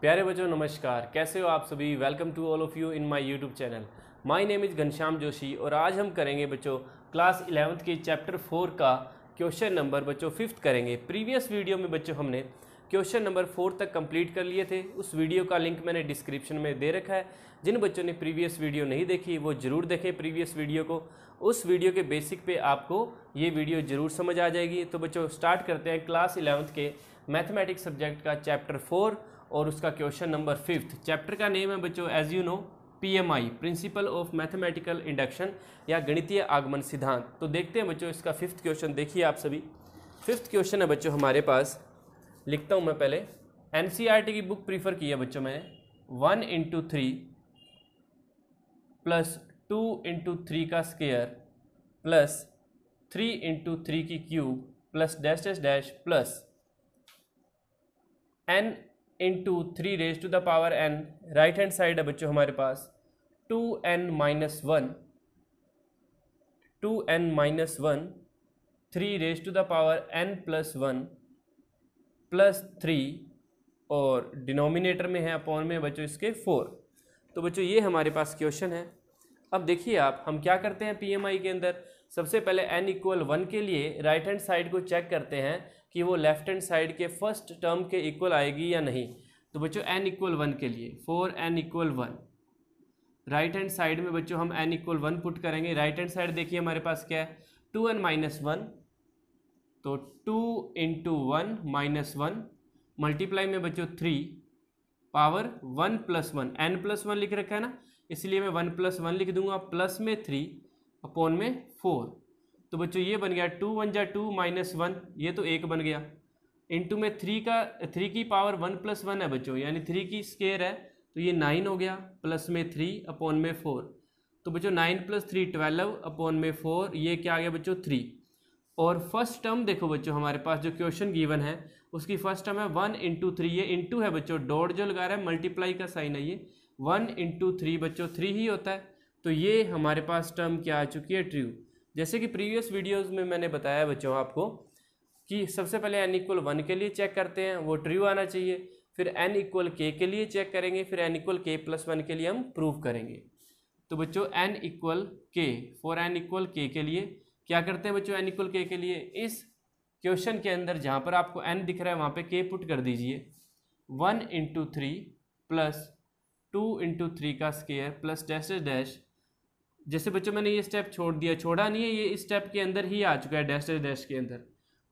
प्यारे बच्चों नमस्कार कैसे हो आप सभी welcome to all of you in my YouTube channel my name is Ghanshyam Joshi और आज हम करेंगे बच्चों क्लास इलेवंथ के चैप्टर फोर का क्वेश्चन नंबर बच्चों फिफ्थ करेंगे प्रीवियस वीडियो में बच्चों हमने क्वेश्चन नंबर फोर तक कंप्लीट कर लिए थे उस वीडियो का लिंक मैंने डिस्क्रिप्शन में दे रखा है जिन बच्चों ने प्रीवियस वीडियो नहीं देखी वो ज़रूर देखें प्रीवियस वीडियो को उस वीडियो के बेसिक पे आपको ये वीडियो ज़रूर समझ आ जाएगी तो बच्चों स्टार्ट करते हैं क्लास इलेवंथ के मैथमेटिक्स सब्जेक्ट का चैप्टर फोर और उसका क्वेश्चन नंबर फिफ्थ चैप्टर का नेम है बच्चों as you know PMI principle of mathematical induction या गणितीय आगमन सिद्धांत तो देखते हैं बच्चों इसका फिफ्थ क्वेश्चन देखिए आप सभी फिफ्थ क्वेश्चन है बच्चों हमारे पास लिखता हूँ मैं पहले एन e की बुक प्रीफर की है बच्चों मैंने one into three plus two into three का square plus three into three की cube plus dash dash dash plus n into three raise to the power n right hand side है बच्चों हमारे पास two n minus one two n minus one three raise to the power n plus one plus three और denominator में है upon में बच्चों इसके फोर तो बच्चों ये हमारे पास क्वेश्चन है अब देखिए आप हम क्या करते हैं पीएमआई के अंदर सबसे पहले एन इक्वल वन के लिए राइट हैंड साइड को चेक करते हैं कि वो लेफ्ट हैंड साइड के फर्स्ट टर्म के इक्वल आएगी या नहीं तो बच्चों एन इक्वल वन के लिए four n equal one right hand side में बच्चों हम एन इक्वल वन पुट करेंगे राइट हैंड साइड देखिए हमारे पास क्या है टू एन माइनस वन तो two into one minus one multiply में बच्चों three power one plus one n plus one लिख रखा है ना इसलिए मैं वन प्लस वन लिख दूंगा प्लस में थ्री अपॉन में फोर तो बच्चों ये बन गया टू वन जा टू माइनस वन ये तो एक बन गया इंटू में थ्री का थ्री की पावर वन प्लस वन है बच्चों यानी थ्री की स्केयर है तो ये नाइन हो गया प्लस में थ्री अपॉन में फोर तो बच्चों nine plus three twelve upon में फोर ये क्या आ गया बच्चों थ्री और फर्स्ट टर्म देखो बच्चों हमारे पास जो क्वेश्चन गिवन है उसकी फर्स्ट टर्म है वन इंटू थ्री ये इंटू है बच्चों डॉट जो लगा रहा है मल्टीप्लाई का साइन है ये वन इंटू थ्री बच्चों थ्री ही होता है तो ये हमारे पास टर्म क्या आ चुकी है ट्रू जैसे कि प्रीवियस वीडियोस में मैंने बताया बच्चों आपको कि सबसे पहले एन इक्वल वन के लिए चेक करते हैं वो ट्रू आना चाहिए फिर एन इक्वल के के लिए चेक करेंगे फिर n equal k plus one के लिए हम प्रूव करेंगे तो बच्चों n equal k for n equal k के लिए क्या करते हैं बच्चों एन इक्वल के के लिए इस क्वेश्चन के अंदर जहाँ पर आपको एन दिख रहा है वहाँ पर के पुट कर दीजिए one into three plus two into three का स्केयर प्लस डैश डैश जैसे बच्चों मैंने ये स्टेप छोड़ दिया छोड़ा नहीं है ये इस स्टेप के अंदर ही आ चुका है डैश डैश डैश के अंदर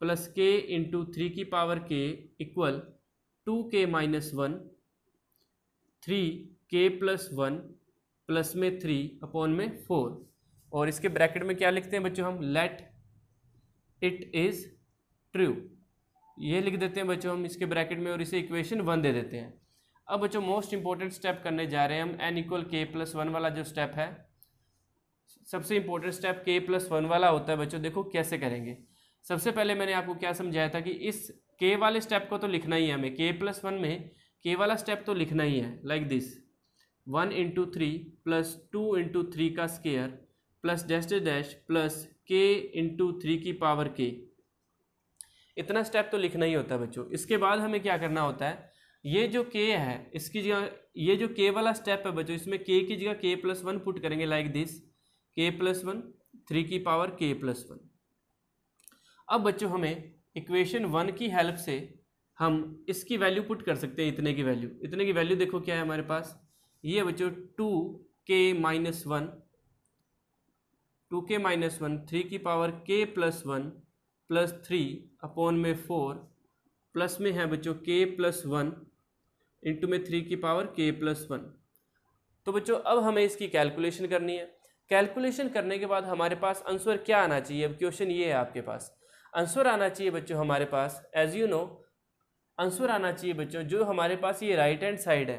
प्लस के इंटू थ्री की power k equal two k minus one three k plus one plus में थ्री अपॉन में फोर और इसके ब्रैकेट में क्या लिखते हैं बच्चों हम लेट इट इज़ ट्रू ये लिख देते हैं बच्चों हम इसके ब्रैकेट में और इसे इक्वेशन वन दे देते हैं अब बच्चों मोस्ट इंपॉर्टेंट स्टेप करने जा रहे हैं हम n equal k plus one वाला जो स्टेप है सबसे important step k plus one वाला होता है बच्चों देखो कैसे करेंगे सबसे पहले मैंने आपको क्या समझाया था कि इस के वाले स्टेप को तो लिखना ही है हमें के प्लस वन में के वाला स्टेप तो लिखना ही है like this one into three plus two into three का square plus dash dash plus k into three की पावर के इतना स्टेप तो लिखना ही होता है बच्चों इसके बाद हमें क्या करना होता है ये जो के है इसकी जगह ये जो के वाला स्टेप है बच्चों इसमें के की जगह के प्लस वन पुट करेंगे like this k plus one three की पावर के प्लस वन अब बच्चों हमें इक्वेशन वन की हेल्प से हम इसकी वैल्यू पुट कर सकते हैं इतने की वैल्यू इतने की वैल्यू देखो क्या है हमारे पास ये बच्चों two k minus one two k minus one three की power k plus one plus three upon में फोर प्लस में है बच्चों के प्लस वन इंटू में थ्री की पावर के प्लस वन तो बच्चों अब हमें इसकी कैलकुलेशन करनी है कैलकुलेशन करने के बाद हमारे पास आंसर क्या आना चाहिए अब क्वेश्चन ये है आपके पास आंसर आना चाहिए बच्चों हमारे पास एज यू नो आंसर आना चाहिए बच्चों जो हमारे पास ये राइट हैंड साइड है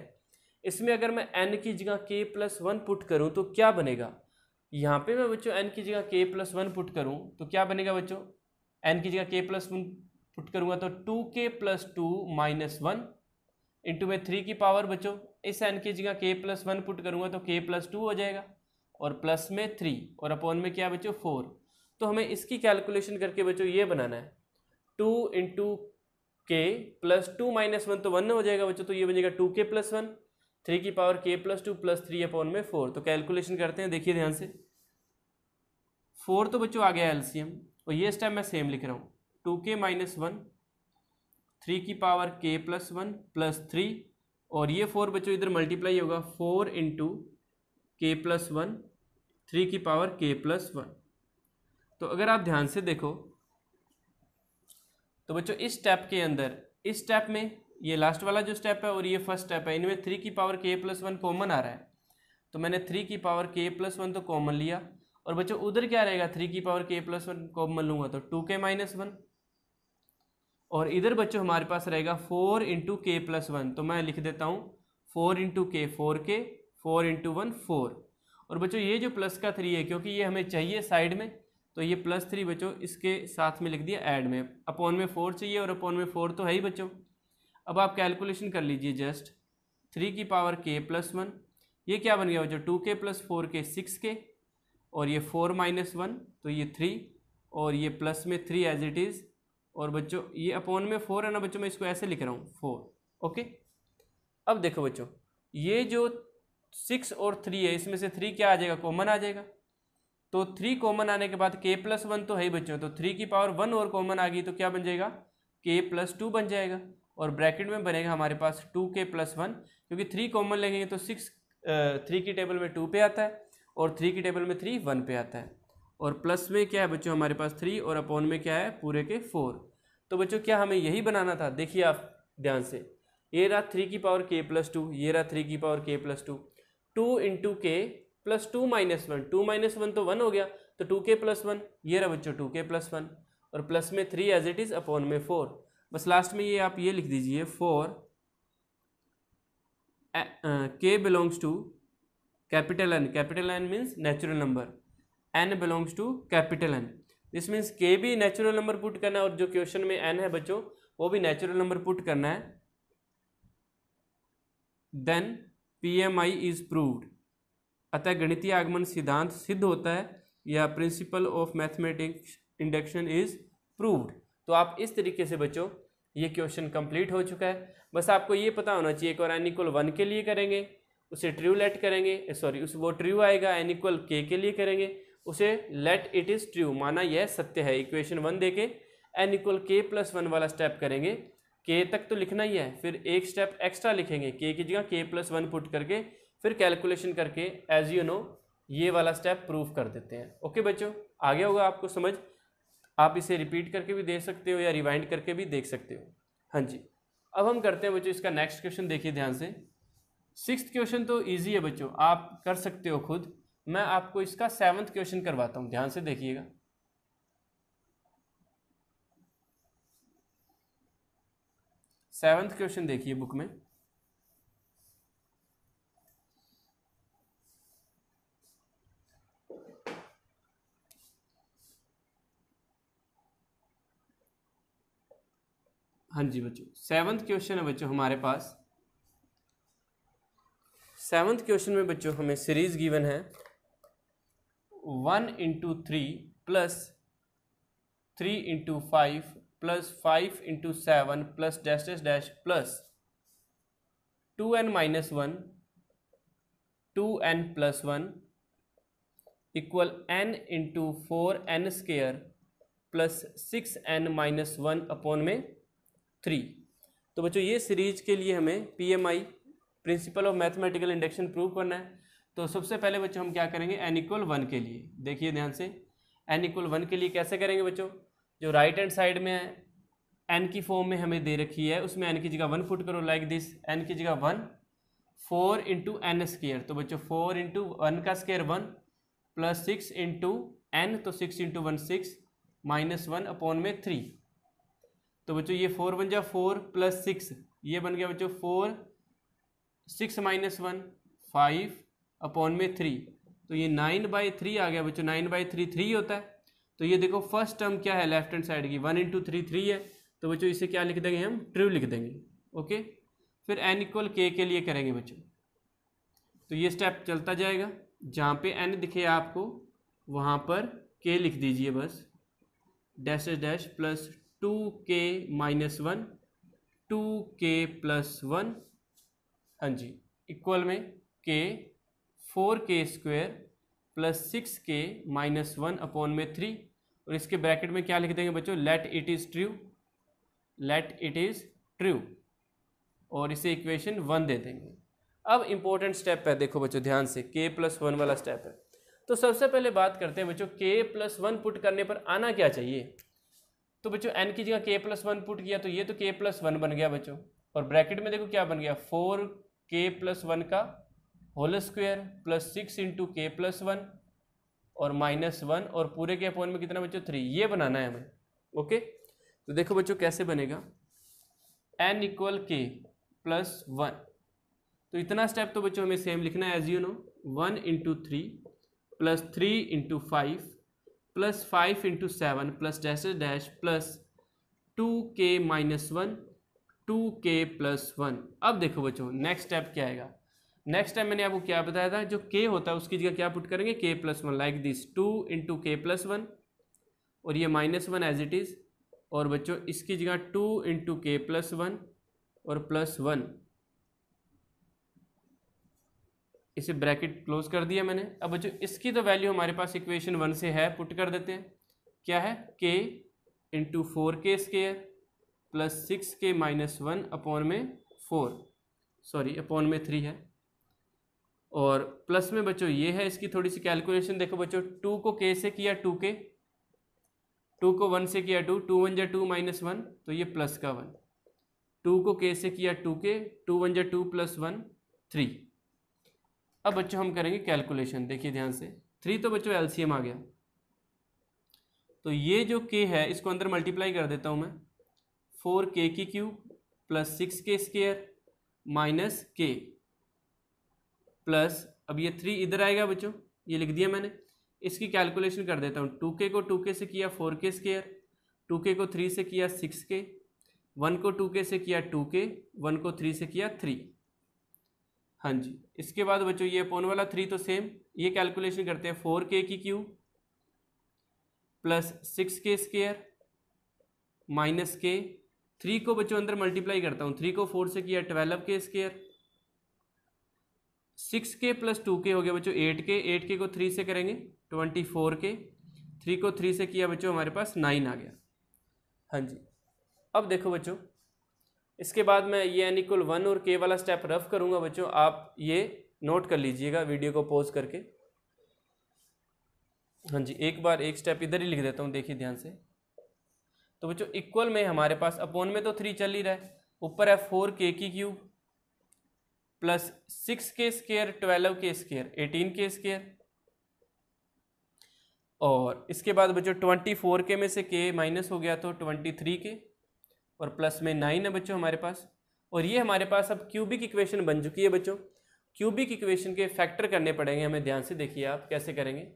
इसमें अगर मैं एन की जगह के प्लस वन पुट करूँ तो क्या बनेगा यहाँ पे मैं बच्चों एन की जगह के प्लस वन पुट करूँ तो क्या बनेगा बच्चों एन की जगह के प्लस वन पुट करूँगा तो two k plus two minus one into में थ्री की पावर बच्चों इस एन की जगह के प्लस वन पुट करूँगा तो के प्लस टू हो जाएगा और प्लस में थ्री और अपॉन में क्या बच्चों फोर तो हमें इसकी कैलकुलेशन करके बच्चों ये बनाना है two into k plus two minus one तो वन हो जाएगा बच्चों तो ये बनेगा two k plus one three की power k plus two plus three upon में फोर तो कैलकुलेशन करते हैं देखिए ध्यान से फोर तो बच्चों आ गया एलसीएम और ये स्टेप मैं सेम लिख रहा हूँ two k minus one three की power k plus one plus three और ये फोर बच्चों इधर मल्टीप्लाई होगा four into k plus one three की पावर के प्लस वन तो अगर आप ध्यान से देखो तो बच्चों इस स्टेप के अंदर इस स्टेप में ये लास्ट वाला जो स्टेप है और ये फर्स्ट स्टेप है इनमें थ्री की power k plus one common आ रहा है तो मैंने थ्री की पावर के प्लस वन तो कॉमन लिया और बच्चों उधर क्या रहेगा थ्री की power k plus one common लूंगा तो टू के माइनस वन और इधर बच्चों हमारे पास रहेगा four into k plus one तो मैं लिख देता हूँ four into k four k four into one four और बच्चों ये जो प्लस का थ्री है क्योंकि ये हमें चाहिए साइड में तो ये प्लस थ्री बच्चों इसके साथ में लिख दिया ऐड में अपॉन में फोर चाहिए और अपॉन में फोर तो है ही बच्चों अब आप कैलकुलेशन कर लीजिए जस्ट थ्री की पावर के प्लस वन ये क्या बन गया बच्चों टू के प्लस फोर के सिक्स के और ये फोर माइनस वन तो ये थ्री और ये प्लस में थ्री एज इट इज़ और बच्चों ये अपॉन में फोर है ना बच्चों मैं इसको ऐसे लिख रहा हूँ फोर ओके अब देखो बच्चों ये जो सिक्स और थ्री है इसमें से थ्री क्या आ जाएगा कॉमन आ जाएगा तो थ्री कॉमन आने के बाद के प्लस वन तो है ही बच्चों तो थ्री की पावर वन और कॉमन आ गई तो क्या बन जाएगा के प्लस टू बन जाएगा और ब्रैकेट में बनेगा हमारे पास टू के प्लस वन क्योंकि थ्री कॉमन लेंगे तो सिक्स थ्री की टेबल में टू पे आता है और थ्री की टेबल में थ्री वन पे आता है और प्लस में क्या है बच्चों हमारे पास थ्री और अपॉन में क्या है पूरे के फोर तो बच्चों क्या हमें यही बनाना था देखिए आप ध्यान से ये रहा थ्री की पावर के प्लस टू ये रहा थ्री की power k plus two two into k plus two minus one two minus one तो वन हो गया तो टू के प्लस वन ये रहा बच्चों टू के प्लस वन और प्लस में three as it is upon में फोर बस लास्ट में ये आप ये लिख दीजिए four k belongs to capital N capital N means natural number N belongs to capital N this means k भी नेचुरल नंबर पुट करना है और जो क्वेश्चन में एन है बच्चों वो भी नेचुरल नंबर पुट करना है देन पीएमआई इज प्रूव्ड अतः गणितीय आगमन सिद्धांत सिद्ध होता है या principle of mathematics induction is proved तो आप इस तरीके से बचो ये क्वेश्चन कंप्लीट हो चुका है बस आपको ये पता होना चाहिए एक और एन इक्वल वन के लिए करेंगे उसे ट्रू लेट करेंगे सॉरी उस वो ट्रू आएगा एन इक्वल के के लिए करेंगे उसे लेट इट इज़ ट्रू माना यह सत्य है इक्वेशन वन देके के n equal k plus one वाला स्टेप करेंगे के तक तो लिखना ही है फिर एक स्टेप एक्स्ट्रा लिखेंगे के की जगह के प्लस वन पुट करके फिर कैलकुलेशन करके एज यू नो ये वाला स्टेप प्रूफ कर देते हैं ओके बच्चों आगे होगा आपको समझ आप इसे रिपीट करके भी देख सकते हो या रिवाइंड करके भी देख सकते हो हाँ जी अब हम करते हैं बच्चों इसका नेक्स्ट क्वेश्चन देखिए ध्यान से सिक्स क्वेश्चन तो ईजी है बच्चों आप कर सकते हो खुद मैं आपको इसका सेवन्थ क्वेश्चन करवाता हूँ ध्यान से देखिएगा सेवेंथ क्वेश्चन देखिए बुक में हाँ जी बच्चों सेवंथ क्वेश्चन है बच्चों हमारे पास सेवंथ क्वेश्चन में बच्चों हमें सीरीज गिवन है one into three plus three into five plus five into seven plus dash dash dash plus two n minus one two n plus one equal n into four n square plus six n minus one upon में three तो बच्चों ये series के लिए हमें P M I principle of mathematical induction prove करना है तो सबसे पहले बच्चों हम क्या करेंगे एन इक्वल वन के लिए देखिए ध्यान से एन इक्वल वन के लिए कैसे करेंगे बच्चों जो राइट हैंड साइड में है एन की फॉर्म में हमें दे रखी है उसमें एन की जगह वन फुट करो लाइक दिस एन की जगह one four into n square तो बच्चों फोर इंटू वन का square one plus six into n तो six into one six minus one upon में थ्री तो बच्चों ये फोर बन जा फोर प्लस सिक्स ये बन गया बच्चों four six minus one five upon में थ्री तो ये नाइन बाई थ्री आ गया बच्चों नाइन बाई थ्री थ्री होता है तो ये देखो फर्स्ट टर्म क्या है लेफ्ट हैंड साइड की वन इंटू थ्री थ्री है तो बच्चों इसे क्या लिख देंगे हम ट्रू लिख देंगे ओके फिर एन इक्वल के के लिए करेंगे बच्चों तो ये स्टेप चलता जाएगा जहाँ पे एन दिखे आपको वहाँ पर के लिख दीजिए बस dash dash plus two k minus one two k plus one हाँ जी इक्वल में k four k square plus six k minus one upon में थ्री और इसके ब्रैकेट में क्या लिख देंगे बच्चों let it is true let it is true और इसे इक्वेशन वन दे देंगे अब इम्पोर्टेंट स्टेप है देखो बच्चों ध्यान से के प्लस वन वाला स्टेप है तो सबसे पहले बात करते हैं बच्चों के प्लस वन पुट करने पर आना क्या चाहिए तो बच्चों एन की जगह के प्लस वन पुट किया तो ये तो के प्लस वन बन गया बच्चों और ब्रैकेट में देखो क्या बन गया फोर के प्लस वन का whole square plus six into k plus one और माइनस वन और पूरे के अपॉन में कितना बच्चों थ्री ये बनाना है हमें ओके तो देखो बच्चों कैसे बनेगा n equal k plus one तो इतना स्टेप तो बच्चों हमें सेम लिखना है as you know one into three plus three into five plus five into seven plus dash dash plus two k minus one two k plus one अब देखो बच्चों नेक्स्ट स्टेप क्या आएगा नेक्स्ट टाइम मैंने आपको क्या बताया था जो के होता है उसकी जगह क्या पुट करेंगे k plus one like this two into k plus one और ये minus one as it is और बच्चों इसकी जगह two into k plus one और प्लस वन इसे ब्रैकेट क्लोज कर दिया मैंने अब बच्चों इसकी तो वैल्यू हमारे पास इक्वेशन वन से है पुट कर देते हैं क्या है k into four k square plus six k minus one upon में फोर सॉरी अपॉन में थ्री है और प्लस में बच्चों ये है इसकी थोड़ी सी कैलकुलेशन देखो बच्चों टू को के से किया टू के टू को वन से किया टू टू वन जो टू माइनस वन तो ये प्लस का वन टू को के से किया टू के टू वन जो टू प्लस वन थ्री अब बच्चों हम करेंगे कैलकुलेशन देखिए ध्यान से थ्री तो बच्चों एलसीएम आ गया तो ये जो के है इसको अंदर मल्टीप्लाई कर देता हूँ मैं फोर के की cube plus six k square minus k plus अब ये थ्री इधर आएगा बच्चों ये लिख दिया मैंने इसकी कैलकुलेशन कर देता हूँ टू के को टू के से किया फोर के स्केयर टू के को थ्री से किया सिक्स के वन को टू के से किया टू के वन को थ्री से किया थ्री हाँ जी इसके बाद बच्चों ये अपोन वाला थ्री तो सेम ये कैलकुलेशन करते हैं फोर के की cube plus six k square minus k three को बच्चों अंदर मल्टीप्लाई करता हूँ थ्री को फोर से किया twelve k square six k plus two k हो गया बच्चों एट के एट के को थ्री से करेंगे ट्वेंटी फोर के थ्री को थ्री से किया बच्चों हमारे पास नाइन आ गया हाँ जी अब देखो बच्चों इसके बाद मैं ये एन इक्वल वन और के वाला स्टेप रफ करूँगा बच्चों आप ये नोट कर लीजिएगा वीडियो को पॉज करके हाँ जी एक बार एक स्टेप इधर ही लिख देता हूँ देखिए ध्यान से तो बच्चों इक्वल में हमारे पास अपोन में तो थ्री चल ही रहा है ऊपर है फोर के की cube plus six k square twelve k square eighteen k square और इसके बाद बच्चों ट्वेंटी फोर के में से के माइनस हो गया तो ट्वेंटी थ्री के और प्लस में नाइन है बच्चों हमारे पास और ये हमारे पास अब क्यूबिक इक्वेशन बन चुकी है बच्चों क्यूबिक इक्वेशन के फैक्टर करने पड़ेंगे हमें ध्यान से देखिए आप कैसे करेंगे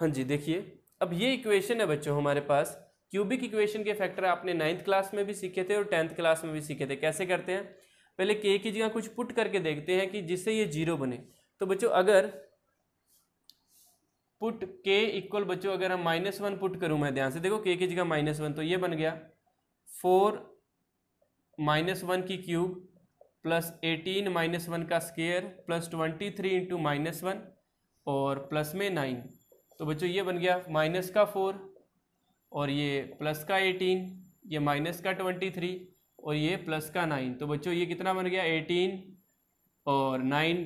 हाँ जी देखिए अब ये इक्वेशन है बच्चों हमारे पास क्यूबिक इक्वेशन के फैक्टर आपने नाइन्थ क्लास में भी सीखे थे और टेंथ क्लास में भी सीखे थे कैसे करते हैं पहले के की जगह कुछ पुट करके देखते हैं कि जिससे ये जीरो बने तो बच्चों अगर पुट के इक्वल बच्चों अगर हम माइनस वन पुट करूँ मैं ध्यान से देखो के की जगह माइनस वन तो ये बन गया फोर माइनस वन की cube plus eighteen minus one का square plus twenty three into minus one और प्लस में नाइन तो बच्चों ये बन गया माइनस का फोर और ये प्लस का एटीन ये माइनस का ट्वेंटी थ्री और ये प्लस का नाइन तो बच्चों ये कितना बन गया एटीन और नाइन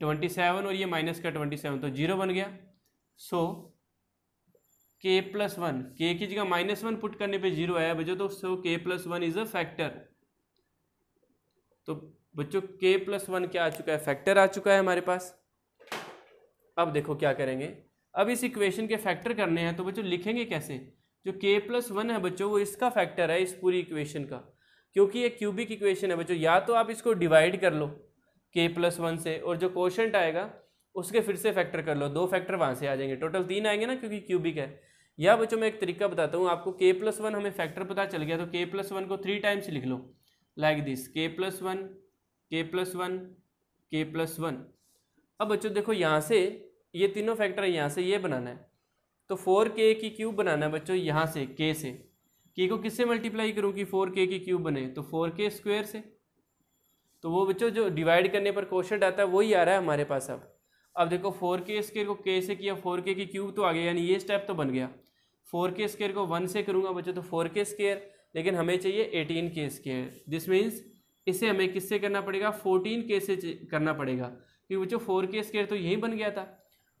ट्वेंटी सेवन और ये माइनस का ट्वेंटी सेवन तो जीरो बन गया सो के प्लस वन के की जगह माइनस वन पुट करने पे जीरो आया बच्चों तो so k plus one is a factor तो बच्चों के प्लस वन क्या आ चुका है फैक्टर आ चुका है हमारे पास अब देखो क्या करेंगे अब इस इक्वेशन के फैक्टर करने हैं तो बच्चों लिखेंगे कैसे जो के प्लस वन है बच्चों वो इसका फैक्टर है इस पूरी इक्वेशन का क्योंकि ये क्यूबिक इक्वेशन है बच्चों या तो आप इसको डिवाइड कर लो के प्लस वन से और जो क्वेश्चन आएगा उसके फिर से फैक्टर कर लो दो फैक्टर वहाँ से आ जाएंगे टोटल तीन आएंगे ना क्योंकि क्यूबिक है या बच्चों मैं एक तरीका बताता हूँ आपको के प्लस वन हमें फैक्टर पता चल गया तो के प्लस वन को थ्री टाइम्स लिख लो like this k plus one k plus one k plus one अब बच्चों देखो यहाँ से ये तीनों फैक्टर यहाँ से ये बनाना है तो फोर के की क्यूब बनाना है बच्चों यहाँ से के से के को किससे मल्टीप्लाई करूँ कि फोर के की क्यूब बने तो फोर के स्क्वेयर से तो वो बच्चों जो डिवाइड करने पर क्वेश्चन आता है वही आ रहा है हमारे पास अब अब देखो फोर के स्केयर को के से किया फोर के की क्यूब तो आ गया यानी ये स्टेप तो बन गया फोर के स्केयर को वन से करूँगा बच्चों तो फोर के स्केयर लेकिन हमें चाहिए eighteen k square this means इसे हमें किससे करना पड़ेगा फोर्टीन के से करना पड़ेगा क्योंकि बच्चों फोर के स्केयर तो यही बन गया था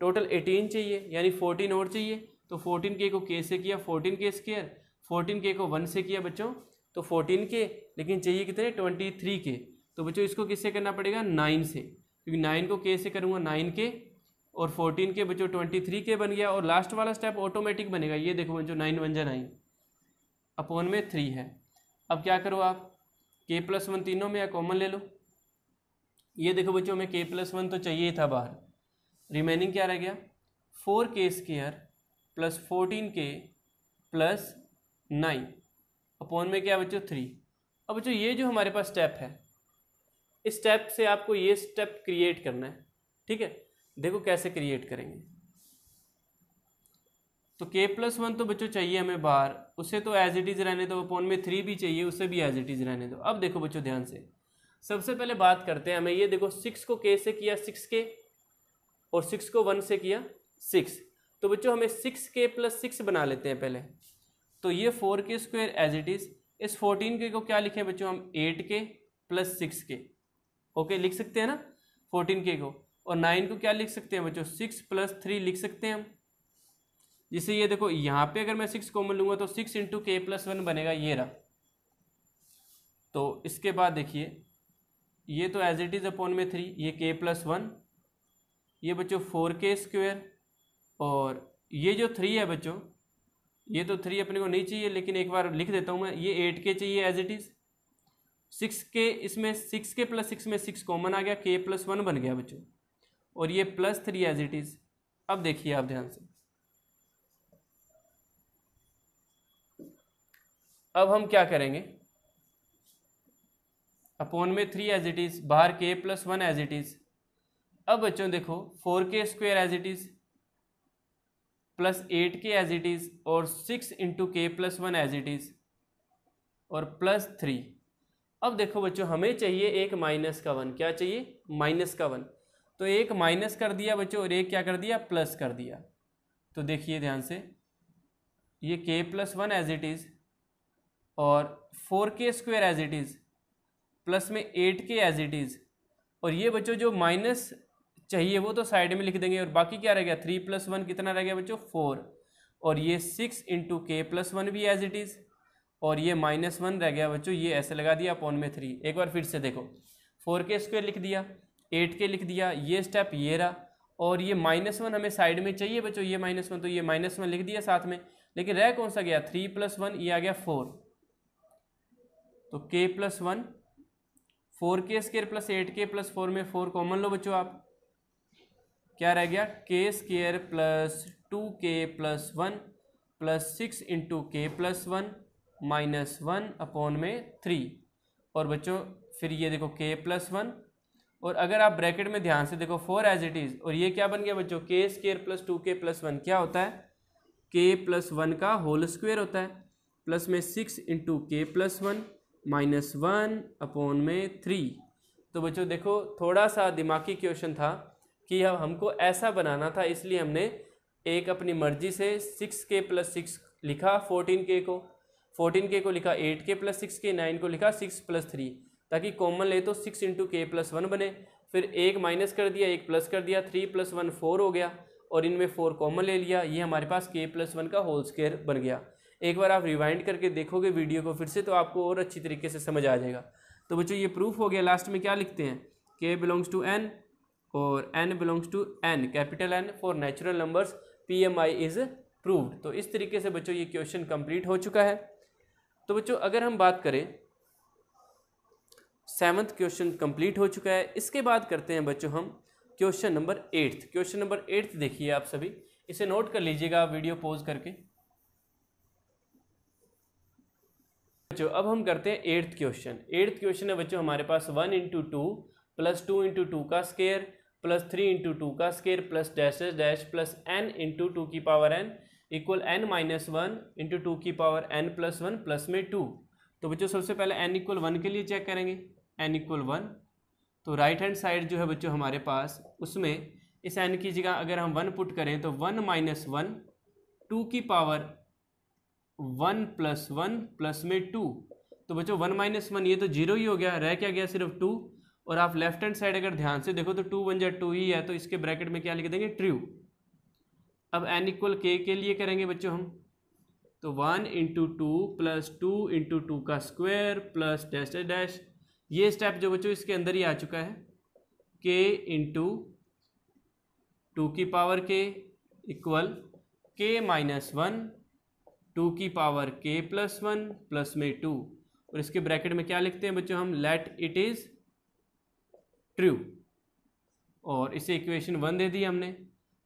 टोटल एटीन चाहिए यानी फोर्टीन और चाहिए तो फोर्टीन के को के से किया फोर्टीन के स्केयर फोर्टीन के को वन से किया बच्चों तो फोर्टीन के लेकिन चाहिए कितने ट्वेंटी थ्री के तो बच्चों इसको किससे करना पड़ेगा नाइन से क्योंकि नाइन को के से करूँगा नाइन के और फोर्टीन के बच्चों ट्वेंटी थ्री के बन गया और लास्ट वाला स्टेप ऑटोमेटिक बनेगा ये देखो बच्चों नाइन वन जा नाइन अपोन में थ्री है अब क्या करो आप के प्लस वन तीनों में या कॉमन ले लो ये देखो बच्चों में के प्लस वन तो चाहिए ही था बाहर रिमेनिंग क्या रह गया four k square plus fourteen k plus nine upon में क्या बच्चों थ्री अब बच्चों ये जो हमारे पास स्टेप है इस स्टेप से आपको ये स्टेप क्रिएट करना है ठीक है देखो कैसे क्रिएट करेंगे तो k प्लस वन तो बच्चों चाहिए हमें बाहर उसे तो एज इट इज़ रहने दो अपॉन में थ्री भी चाहिए उसे भी एज इट इज़ रहने दो अब देखो बच्चों ध्यान से सबसे पहले बात करते हैं हमें ये देखो सिक्स को k से किया सिक्स के और सिक्स को वन से किया सिक्स तो बच्चों हमें सिक्स के प्लस सिक्स बना लेते हैं पहले तो ये four k square as it is इस फोर्टीन के को क्या लिखें बच्चों हम एट के प्लस सिक्स के ओके लिख सकते हैं ना फोर्टीन के को और नाइन को क्या लिख सकते हैं बच्चों सिक्स प्लस थ्री लिख सकते हैं हम जिससे ये देखो यहाँ पे अगर मैं सिक्स कॉमन लूँगा तो six into k plus one बनेगा ये रहा तो इसके बाद देखिए ये तो एज इट इज़ अपॉन में थ्री ये के प्लस वन ये बच्चों फोर के स्क्वेयर और ये जो थ्री है बच्चों ये तो थ्री अपने को नहीं चाहिए लेकिन एक बार लिख देता हूँ मैं ये एट के चाहिए एज इट इज़ सिक्स के इसमें सिक्स के प्लस सिक्स में सिक्स कॉमन आ गया के प्लस वन बन गया बच्चों और ये plus three as it is अब देखिए आप ध्यान से अब हम क्या करेंगे अपोन में थ्री एज इट इज़ बाहर k plus one as it is अब बच्चों देखो four k square as it is plus eight k as it is और six into k plus one as it is और plus three अब देखो बच्चों हमें चाहिए एक माइनस का वन क्या चाहिए माइनस का वन तो एक माइनस कर दिया बच्चों और एक क्या कर दिया प्लस कर दिया तो देखिए ध्यान से ये k plus one as it is और four k square as it is plus में eight k as it is और ये बच्चों जो माइनस चाहिए वो तो साइड में लिख देंगे और बाकी क्या रह गया थ्री प्लस वन कितना रह गया बच्चों फोर और ये six into k plus one भी एज इट इज़ और ये माइनस वन रह गया बच्चों ये ऐसे लगा दिया अपॉन में थ्री एक बार फिर से देखो फोर के स्क्वेयर लिख दिया एट के लिख दिया ये स्टेप ये रहा और ये माइनस वन हमें साइड में चाहिए बच्चों ये माइनस वन तो ये माइनस वन लिख दिया साथ में लेकिन रह कौन सा गया थ्री प्लस वन ये आ गया फोर तो k plus one four k square plus eight k plus four में फोर कॉमन लो बच्चों आप क्या रह गया k square plus two k plus one plus six into k plus one minus one upon में थ्री और बच्चों फिर ये देखो के प्लस वन और अगर आप ब्रैकेट में ध्यान से देखो फोर एज इट इज़ और ये क्या बन गया बच्चों k square plus two k plus one क्या होता है के प्लस वन का होल स्क्वेयर होता है प्लस में six into k plus one minus one upon में थ्री तो बच्चों देखो थोड़ा सा दिमागी क्वेश्चन था कि हम हमको ऐसा बनाना था इसलिए हमने एक अपनी मर्जी से सिक्स के प्लस सिक्स लिखा फोर्टीन के को फोर्टीन के को लिखा एट के प्लस सिक्स के नाइन को लिखा सिक्स प्लस थ्री ताकि कॉमन ले तो six into k plus one बने फिर एक माइनस कर दिया एक प्लस कर दिया थ्री प्लस वन फोर हो गया और इनमें फोर कॉमन ले लिया ये हमारे पास के प्लस वन का होल स्केयर बन गया एक बार आप रिवाइंड करके देखोगे वीडियो को फिर से तो आपको और अच्छी तरीके से समझ आ जाएगा तो बच्चों ये प्रूफ हो गया लास्ट में क्या लिखते हैं के बिलोंग्स टू एन और n belongs to N capital N for natural numbers P M I is proved तो इस तरीके से बच्चों ये क्वेश्चन कंप्लीट हो चुका है तो बच्चों अगर हम बात करें सेवन्थ क्वेश्चन कंप्लीट हो चुका है इसके बाद करते हैं बच्चों हम question number eighth question number eighth देखिए आप सभी इसे नोट कर लीजिएगा वीडियो पॉज करके बच्चों अब हम करते हैं एट्थ क्वेश्चन एट्थ क्वेश्चन है बच्चों हमारे पास one into two plus two into two का square plus three into two का square plus dash dash plus n into two की power n equal n minus one into two की power n plus one plus में two तो बच्चों सबसे पहले N equal one के लिए चेक करेंगे एन इक्वल वन तो राइट हैंड साइड जो है बच्चों हमारे पास उसमें इस एन की जगह अगर हम वन पुट करें तो वन माइनस वन टू की power one plus one plus में टू तो बच्चों वन माइनस वन ये तो जीरो ही हो गया रह क्या गया सिर्फ टू और आप लेफ्ट हैंड साइड अगर ध्यान से देखो तो टू वन जै टू ही है तो इसके ब्रैकेट में क्या लिख देंगे ट्रू अब एन इक्वल के के लिए करेंगे बच्चों हम तो one into two plus two into two का स्क्वायर प्लस डैश डैश ये स्टेप जो बच्चों इसके अंदर ही आ चुका है के इंटू टू की power k equal k minus one two की power k plus one plus में टू और इसके ब्रैकेट में क्या लिखते हैं बच्चों हम लेट इट इज़ ट्रू और इसे इक्वेशन वन दे दी हमने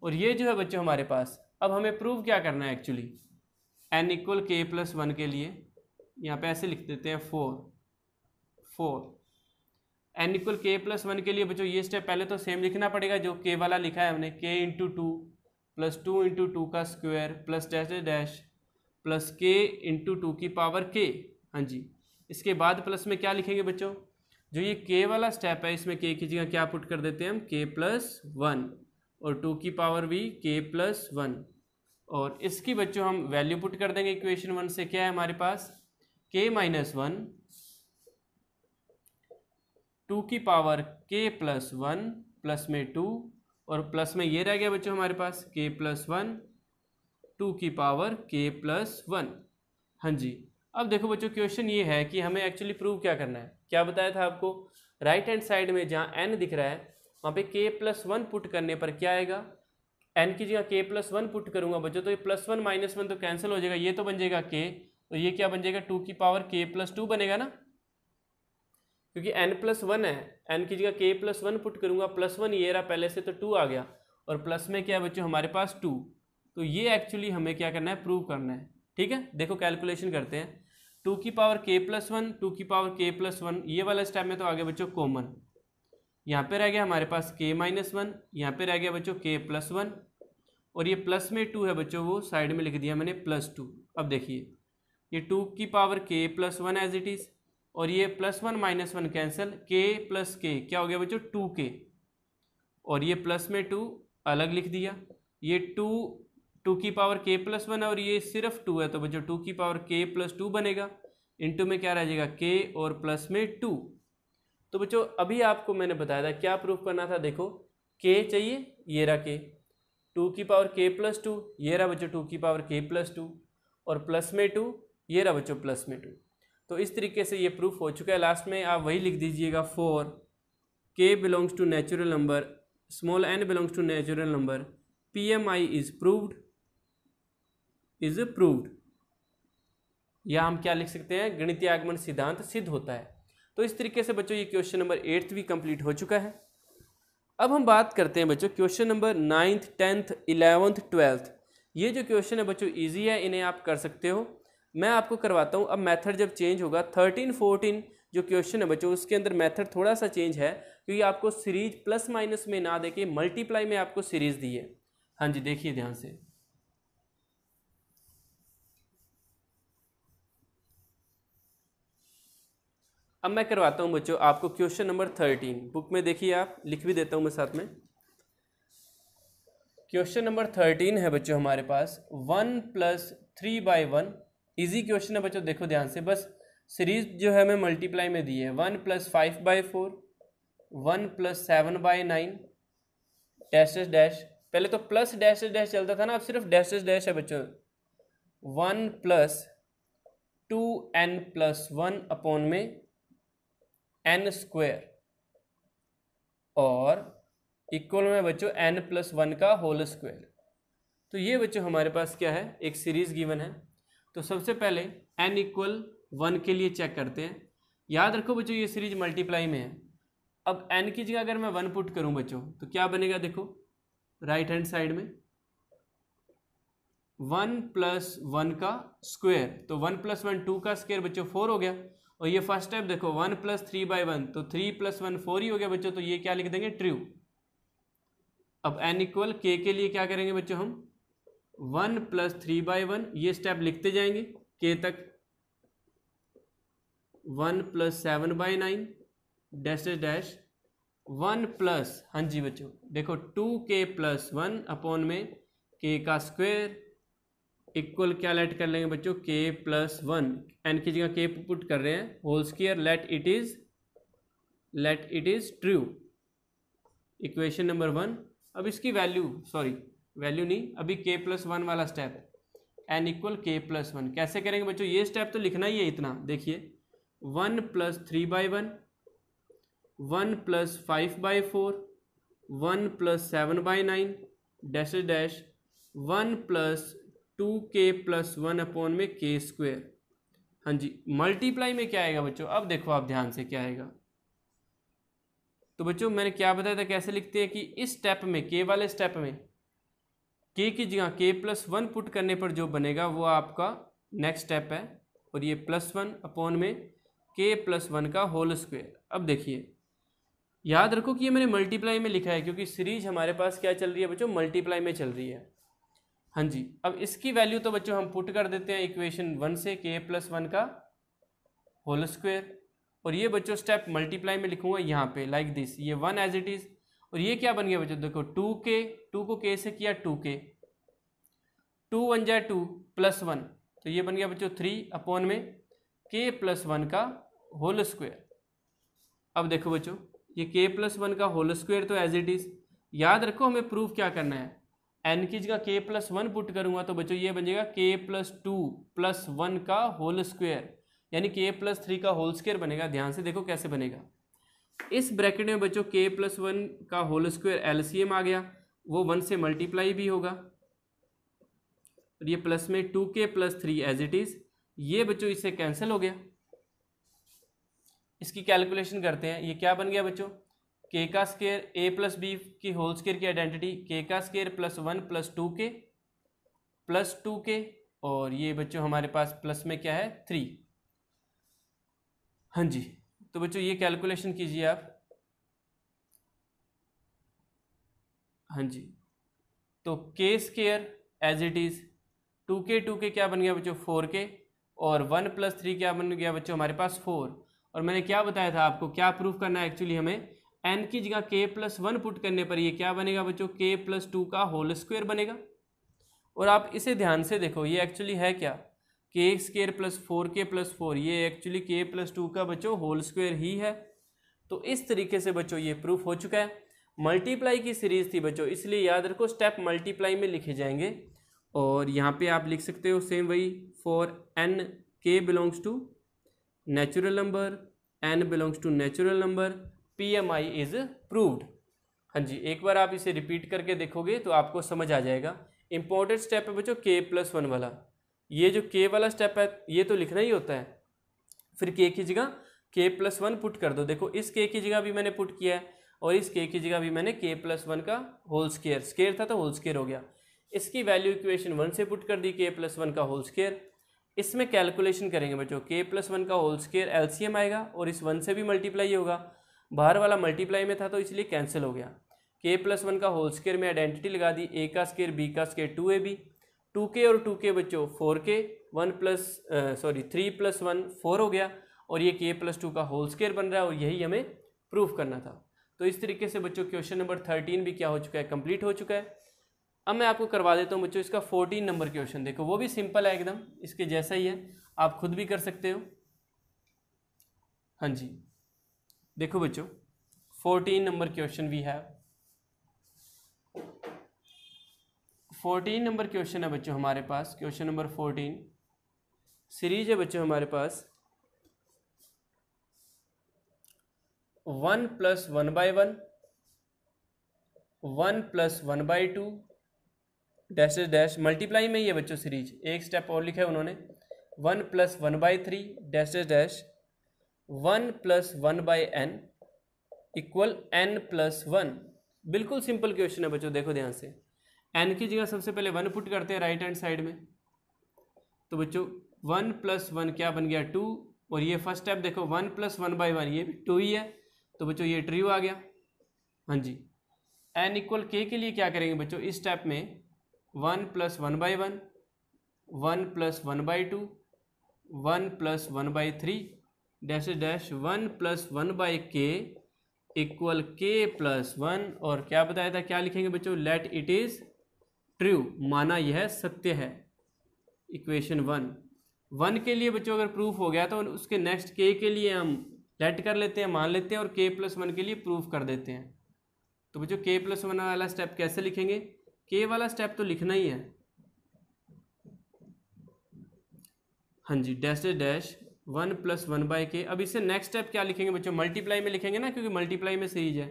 और ये जो है बच्चों हमारे पास अब हमें प्रूव क्या करना है actually n equal k plus one के लिए यहाँ पे ऐसे लिख देते हैं four four n equal k plus one के लिए बच्चों ये स्टेप पहले तो सेम लिखना पड़ेगा जो के वाला लिखा है हमने k into two plus two into two का square plus dash dash plus k into two की पावर के हाँ जी इसके बाद प्लस में क्या लिखेंगे बच्चों जो ये के वाला स्टेप है इसमें के की जगह क्या पुट कर देते हैं हम के प्लस वन और टू की पावर भी के प्लस वन और इसकी बच्चों हम वैल्यू पुट कर देंगे इक्वेशन वन से क्या है हमारे पास के माइनस वन टू की power k plus one plus में टू और प्लस में ये रह गया बच्चों हमारे पास के प्लस वन टू की पावर के प्लस वन हाँ जी अब देखो बच्चों क्वेश्चन ये है कि हमें एक्चुअली प्रूव क्या करना है क्या बताया था आपको राइट हैंड साइड में जहाँ एन दिख रहा है वहाँ पे के प्लस वन पुट करने पर क्या आएगा एन की जगह के प्लस वन पुट करूँगा बच्चों तो ये प्लस वन माइनस वन तो कैंसिल हो जाएगा ये तो बन जाएगा के और तो ये क्या बन जाएगा टू की पावर के प्लस टू बनेगा ना क्योंकि एन प्लस वन है एन की जगह के प्लस वन पुट करूँगा प्लस वन ये रहा पहले से तो टू आ गया और प्लस में क्या है बच्चों हमारे पास टू तो ये एक्चुअली हमें क्या करना है प्रूव करना है ठीक है देखो कैलकुलेशन करते हैं टू की power k plus one two की पावर के प्लस वन ये वाला स्टेप में तो आगे बच्चों कॉमन यहाँ पे रह गया हमारे पास के माइनस वन यहाँ पे रह गया बच्चों के प्लस वन और ये प्लस में टू है बच्चों वो साइड में लिख दिया मैंने प्लस टू अब देखिए ये टू की power k plus one as it is और ये plus one minus one cancel k plus k क्या हो गया बच्चों टू के और ये प्लस में टू अलग लिख दिया ये टू टू की पावर के प्लस वन और ये सिर्फ टू है तो बच्चों टू की पावर के प्लस टू बनेगा इंटू में क्या रह जाएगा के और प्लस में टू तो बच्चों अभी आपको मैंने बताया था क्या प्रूफ करना था देखो के चाहिए ये रहा के टू की पावर के प्लस टू ये रहा बच्चों टू की पावर के प्लस टू और प्लस में टू ये रहा बच्चों प्लस में टू तो इस तरीके से ये प्रूफ हो चुका है लास्ट में आप वही लिख दीजिएगा four k belongs to natural number small n belongs to natural number P M I is proved is proved या हम क्या लिख सकते हैं गणित आगमन सिद्धांत सिद्ध होता है तो इस तरीके से बच्चों ये क्वेश्चन नंबर एट्थ भी कंप्लीट हो चुका है अब हम बात करते हैं बच्चों question number ninth tenth eleventh twelfth ये जो क्वेश्चन है बच्चों इजी है इन्हें आप कर सकते हो मैं आपको करवाता हूँ अब मेथड जब चेंज होगा थर्टीन फोर्टीन जो क्वेश्चन है बच्चों उसके अंदर मेथड थोड़ा सा चेंज है क्योंकि आपको सीरीज प्लस माइनस में ना देके मल्टीप्लाई में आपको सीरीज दी है हाँ जी देखिए ध्यान से अब मैं करवाता हूँ बच्चों आपको क्वेश्चन नंबर थर्टीन बुक में देखिए आप लिख भी देता हूँ मैं साथ में क्वेश्चन नंबर थर्टीन है बच्चों हमारे पास one plus three by one easy question है बच्चों देखो ध्यान से बस सीरीज जो है हमें मल्टीप्लाई में दी है one plus five by four one plus seven by nine dash dash पहले तो प्लस डैश डैश चलता था ना अब सिर्फ डैश डैश है बच्चों one plus two n plus one upon में एन स्क्वेयर और इक्वल में बच्चों एन प्लस वन का होल स्क्वेयर तो ये बच्चों हमारे पास क्या है एक सीरीज़ गिवन है तो सबसे पहले एन इक्वल वन के लिए चेक करते हैं याद रखो बच्चों ये सीरीज मल्टीप्लाई में है अब एन की जगह अगर मैं वन पुट करूं बच्चों तो क्या बनेगा देखो राइट हैंड साइड में वन प्लस वन का स्क्वेयर तो वन प्लस वन टू का स्क्वेयर बच्चों फोर हो गया और ये फर्स्ट स्टेप देखो one plus three by one तो थ्री प्लस वन फोर ही हो गया बच्चों तो ये क्या लिख देंगे ट्रू अब एन इक्वल के के लिए क्या करेंगे बच्चों हम one plus three by one ये स्टेप लिखते जाएंगे के तक one plus seven by nine dash dash one plus हाँ जी बच्चों देखो to k plus one upon में के का स्क्वेयर इक्वल क्या लेट कर लेंगे बच्चों के प्लस वन एन की जगह के पुट कर रहे हैं whole square let it is let it is true equation number one अब इसकी वैल्यू सॉरी वैल्यू नहीं अभी के प्लस वन वाला step n equal k plus one कैसे करेंगे बच्चों ये स्टेप तो लिखना ही है इतना देखिए one plus three by one one plus five by four one plus seven by nine dash dash one plus two k plus one upon में के स्क्वेयर हाँ जी मल्टीप्लाई में क्या आएगा बच्चों अब देखो आप ध्यान से क्या आएगा तो बच्चों मैंने क्या बताया था कैसे लिखते हैं कि इस स्टेप में के वाले स्टेप में के की जगह के प्लस वन पुट करने पर जो बनेगा वो आपका नेक्स्ट स्टेप है और ये प्लस वन अपॉन में के प्लस वन का होल स्क्वेयर अब देखिए याद रखो कि ये मैंने मल्टीप्लाई में लिखा है क्योंकि सीरीज हमारे पास क्या चल रही है बच्चों मल्टीप्लाई में चल रही है हाँ जी अब इसकी वैल्यू तो बच्चों हम पुट कर देते हैं इक्वेशन वन से के प्लस वन का होल स्क्वेयर और ये बच्चों स्टेप मल्टीप्लाई में लिखूंगा यहाँ पे लाइक दिस ये वन एज इट इज़ और ये क्या बन गया बच्चों देखो टू के टू को के से किया टू के टू वन जाए टू प्लस वन तो ये बन गया बच्चों थ्री अपॉन में के प्लस वन का होल स्क्वेयर अब देखो बच्चों ये के प्लस वन का होल स्क्वेयर तो एज इट इज़ याद रखो हमें प्रूफ क्या करना है एन की जगह के प्लस वन पुट करूंगा तो बच्चों ये बन जाएगा k plus two plus one का होल स्क्वायर यानी के प्लस थ्री का होल स्क्वायर बनेगा ध्यान से देखो कैसे बनेगा इस ब्रैकेट में बच्चों के प्लस वन का होल स्क्वायर एम आ गया वो वन से मल्टीप्लाई भी होगा और ये प्लस में two k plus three as it is ये बच्चों इससे कैंसिल हो गया इसकी कैलकुलेशन करते हैं ये क्या बन गया बच्चों के का स्केयर ए प्लस बी की होल स्केयर की आइडेंटिटी के का square plus one plus two k plus two k और ये बच्चों हमारे पास प्लस में क्या है थ्री हाँ जी तो बच्चों ये कैलकुलेशन कीजिए आप हाँ जी तो k square as it is two k two k क्या बन गया बच्चों फोर के और वन प्लस थ्री क्या बन गया बच्चों हमारे पास फोर और मैंने क्या बताया था आपको क्या प्रूफ करना है एक्चुअली हमें एन की जगह के प्लस वन पुट करने पर ये क्या बनेगा बच्चों के प्लस टू का होल स्क्वायर बनेगा और आप इसे ध्यान से देखो ये एक्चुअली है क्या k square plus four k plus four ये एक्चुअली के प्लस टू का बच्चों होल स्क्वायर ही है तो इस तरीके से बच्चों ये प्रूफ हो चुका है मल्टीप्लाई की सीरीज थी बच्चों इसलिए याद रखो स्टेप मल्टीप्लाई में लिखे जाएंगे और यहाँ पे आप लिख सकते हो सेम वही for n k belongs to natural number N belongs to natural number PMI is proved हाँ जी एक बार आप इसे रिपीट करके देखोगे तो आपको समझ आ जाएगा इंपॉर्टेंट स्टेप है बच्चों के प्लस वन वाला ये जो के वाला स्टेप है ये तो लिखना ही होता है फिर के की जगह के प्लस वन पुट कर दो देखो इस के की जगह भी मैंने पुट किया है और इस के की जगह भी मैंने के प्लस वन का होल स्केयर स्केयर था तो होल स्केयर हो गया इसकी वैल्यू इक्वेशन वन से पुट कर दी के प्लस वन का होल स्केयर इसमें कैलकुलेशन करेंगे बच्चों के प्लस वन का होल स्केयर एलसीएम आएगा और इस वन से भी मल्टीप्लाई होगा बाहर वाला मल्टीप्लाई में था तो इसलिए कैंसिल हो गया के प्लस वन का होल स्केयर में आइडेंटिटी लगा दी ए का स्केयर बी का square two a b two k और टू के बच्चों four k one plus sorry three plus one four हो गया और ये के प्लस टू का होल स्केयर बन रहा है और यही हमें प्रूफ करना था तो इस तरीके से बच्चों क्वेश्चन नंबर थर्टीन भी क्या हो चुका है कंप्लीट हो चुका है अब मैं आपको करवा देता हूँ बच्चों इसका फोर्टीन नंबर क्वेश्चन देखो वो भी सिंपल है एकदम इसके जैसा ही है आप खुद भी कर सकते हो हाँ जी देखो बच्चों fourteen number question we have fourteen number question है बच्चों हमारे पास क्वेश्चन नंबर फोर्टीन सीरीज है बच्चों हमारे पास one plus one by one one plus one by two dash dash multiply में ही है बच्चों सीरीज एक स्टेप और लिखा है उन्होंने one plus one by three dash dash one plus one by n equal n plus one बिल्कुल सिंपल क्वेश्चन है बच्चों देखो ध्यान से एन की जगह सबसे पहले वन पुट करते हैं राइट हैंड साइड में तो बच्चों वन प्लस वन क्या बन गया टू और ये फर्स्ट स्टेप देखो one plus one by one ये भी टू ही है तो बच्चों ये ट्रू आ गया हाँ जी एन इक्वल के के लिए क्या करेंगे बच्चों इस स्टेप में one plus one by one one plus one by two one plus one by three dash dash one plus one by k equal k plus one और क्या बताया था क्या लिखेंगे बच्चों लेट इट इज़ ट्रू माना यह सत्य है इक्वेशन वन वन के लिए बच्चों अगर प्रूफ हो गया तो उसके नेक्स्ट के के लिए हम लेट कर लेते हैं मान लेते हैं और के प्लस वन के लिए प्रूफ कर देते हैं तो बच्चों के प्लस वन वाला स्टेप कैसे लिखेंगे के वाला स्टेप तो लिखना ही है हाँ जी dash dash one plus one by k अब इसे नेक्स्ट स्टेप क्या लिखेंगे बच्चों मल्टीप्लाई में लिखेंगे ना क्योंकि मल्टीप्लाई में सीरीज है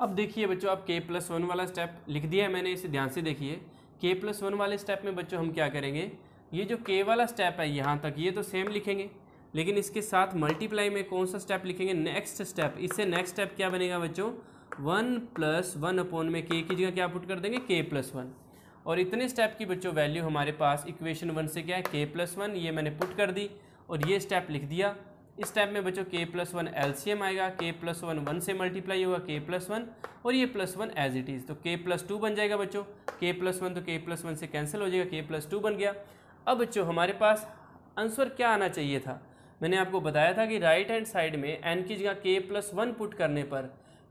अब देखिए बच्चों आप के प्लस वन वाला स्टेप लिख दिया है मैंने इसे ध्यान से देखिए के प्लस वन वाले स्टेप में बच्चों हम क्या करेंगे ये जो के वाला स्टेप है यहाँ तक ये तो सेम लिखेंगे लेकिन इसके साथ मल्टीप्लाई में कौन सा स्टेप लिखेंगे नेक्स्ट स्टेप इससे नेक्स्ट स्टेप क्या बनेगा बच्चों वन प्लस वन अपॉन में के की जगह क्या पुट कर देंगे के प्लस वन और इतने स्टेप की बच्चों वैल्यू हमारे पास इक्वेशन वन से क्या है के प्लस वन ये मैंने पुट कर दी और ये स्टेप लिख दिया इस टाइप में बच्चों के प्लस वन एम आएगा के प्लस वन वन से मल्टीप्लाई होगा के प्लस वन और ये plus one as it is तो के प्लस टू बन जाएगा बच्चों के प्लस वन तो के प्लस वन से कैंसिल हो जाएगा के प्लस टू बन गया अब बच्चों हमारे पास आंसर क्या आना चाहिए था मैंने आपको बताया था कि राइट हैंड साइड में एन की जगह के प्लस वन पुट करने पर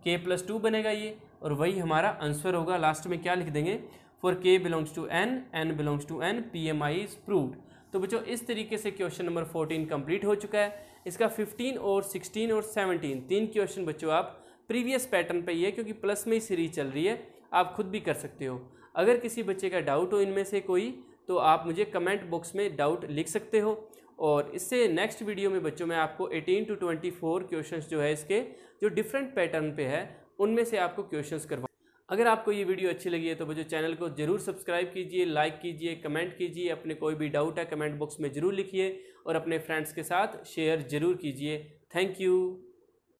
के प्लस टू बनेगा ये और वही हमारा आंसर होगा लास्ट में क्या लिख देंगे for k belongs to n n belongs to n P M I is proved तो बच्चों इस तरीके से क्वेश्चन नंबर फोर्टीन कंप्लीट हो चुका है इसका फिफ्टीन और सिक्सटीन और सेवनटीन तीन क्वेश्चन बच्चों आप प्रीवियस पैटर्न पे ही है क्योंकि प्लस में ही सीरीज चल रही है आप खुद भी कर सकते हो अगर किसी बच्चे का डाउट हो इनमें से कोई तो आप मुझे कमेंट बॉक्स में डाउट लिख सकते हो और इससे नेक्स्ट वीडियो में बच्चों मैं आपको 18 टू 24 क्वेश्चंस जो है इसके जो डिफरेंट पैटर्न पे है उनमें से आपको क्वेश्चंस करवा अगर आपको ये वीडियो अच्छी लगी है तो मुझे चैनल को जरूर सब्सक्राइब कीजिए लाइक कीजिए कमेंट कीजिए अपने कोई भी डाउट है कमेंट बॉक्स में ज़रूर लिखिए और अपने फ्रेंड्स के साथ शेयर ज़रूर कीजिए थैंक यू